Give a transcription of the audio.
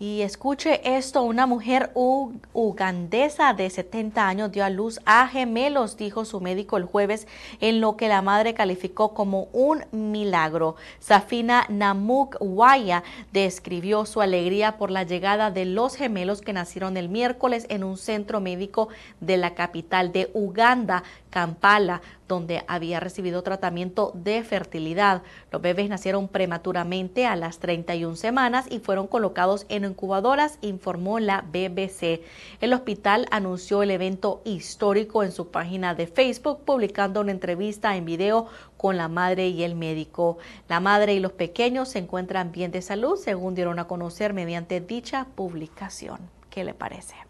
Y escuche esto, una mujer ugandesa de 70 años dio a luz a gemelos, dijo su médico el jueves, en lo que la madre calificó como un milagro. Safina Namuk Waya describió su alegría por la llegada de los gemelos que nacieron el miércoles en un centro médico de la capital de Uganda, Kampala, donde había recibido tratamiento de fertilidad. Los bebés nacieron prematuramente a las 31 semanas y fueron colocados en incubadoras informó la BBC. El hospital anunció el evento histórico en su página de Facebook, publicando una entrevista en video con la madre y el médico. La madre y los pequeños se encuentran bien de salud, según dieron a conocer mediante dicha publicación. ¿Qué le parece?